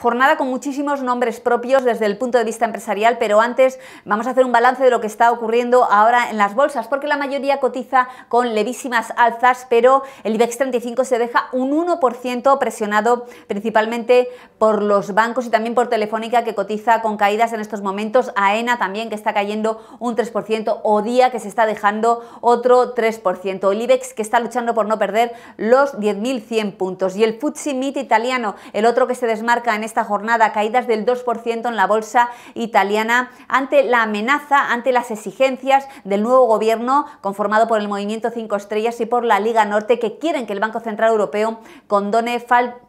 Jornada con muchísimos nombres propios desde el punto de vista empresarial, pero antes vamos a hacer un balance de lo que está ocurriendo ahora en las bolsas, porque la mayoría cotiza con levísimas alzas, pero el IBEX 35 se deja un 1% presionado principalmente por los bancos y también por Telefónica, que cotiza con caídas en estos momentos, AENA también, que está cayendo un 3%, o Día, que se está dejando otro 3%, el IBEX, que está luchando por no perder los 10.100 puntos, y el FTSE MIT italiano, el otro que se desmarca en esta jornada, caídas del 2% en la bolsa italiana ante la amenaza, ante las exigencias del nuevo gobierno conformado por el Movimiento 5 Estrellas y por la Liga Norte que quieren que el Banco Central Europeo condone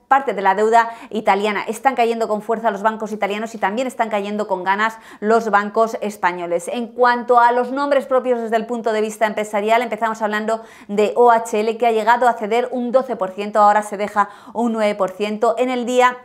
parte de la deuda italiana. Están cayendo con fuerza los bancos italianos y también están cayendo con ganas los bancos españoles. En cuanto a los nombres propios desde el punto de vista empresarial, empezamos hablando de OHL que ha llegado a ceder un 12%, ahora se deja un 9% en el día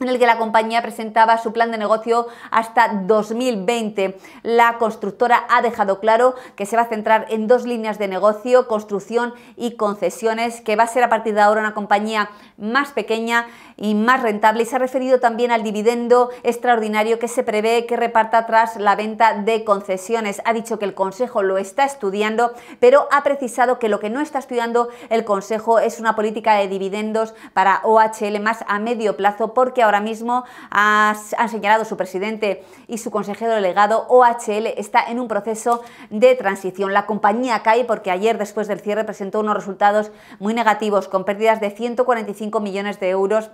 en el que la compañía presentaba su plan de negocio hasta 2020. La constructora ha dejado claro que se va a centrar en dos líneas de negocio, construcción y concesiones, que va a ser a partir de ahora una compañía más pequeña y más rentable. Y se ha referido también al dividendo extraordinario que se prevé que reparta tras la venta de concesiones. Ha dicho que el Consejo lo está estudiando, pero ha precisado que lo que no está estudiando el Consejo es una política de dividendos para OHL más a medio plazo, porque ahora ahora mismo, ha, han señalado su presidente y su consejero delegado, OHL está en un proceso de transición. La compañía cae porque ayer, después del cierre, presentó unos resultados muy negativos, con pérdidas de 145 millones de euros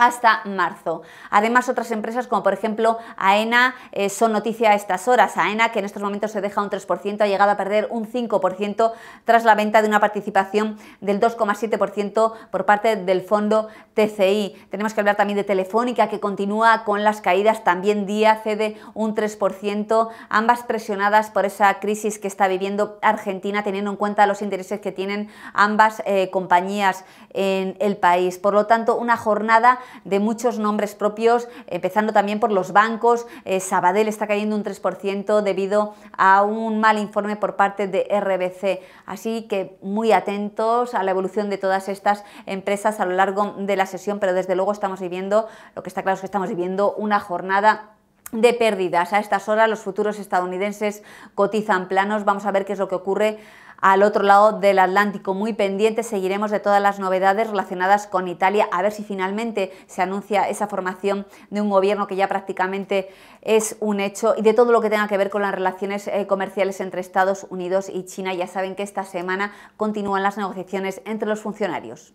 hasta marzo. Además, otras empresas como por ejemplo AENA eh, son noticia a estas horas. AENA, que en estos momentos se deja un 3%, ha llegado a perder un 5% tras la venta de una participación del 2,7% por parte del fondo TCI. Tenemos que hablar también de Telefónica, que continúa con las caídas. También Día cede un 3%, ambas presionadas por esa crisis que está viviendo Argentina, teniendo en cuenta los intereses que tienen ambas eh, compañías en el país. Por lo tanto, una jornada de muchos nombres propios, empezando también por los bancos. Eh, Sabadell está cayendo un 3% debido a un mal informe por parte de RBC. Así que muy atentos a la evolución de todas estas empresas a lo largo de la sesión, pero desde luego estamos viviendo, lo que está claro es que estamos viviendo una jornada de pérdidas. A estas horas los futuros estadounidenses cotizan planos. Vamos a ver qué es lo que ocurre al otro lado del Atlántico. Muy pendiente seguiremos de todas las novedades relacionadas con Italia, a ver si finalmente se anuncia esa formación de un gobierno que ya prácticamente es un hecho y de todo lo que tenga que ver con las relaciones eh, comerciales entre Estados Unidos y China. Ya saben que esta semana continúan las negociaciones entre los funcionarios.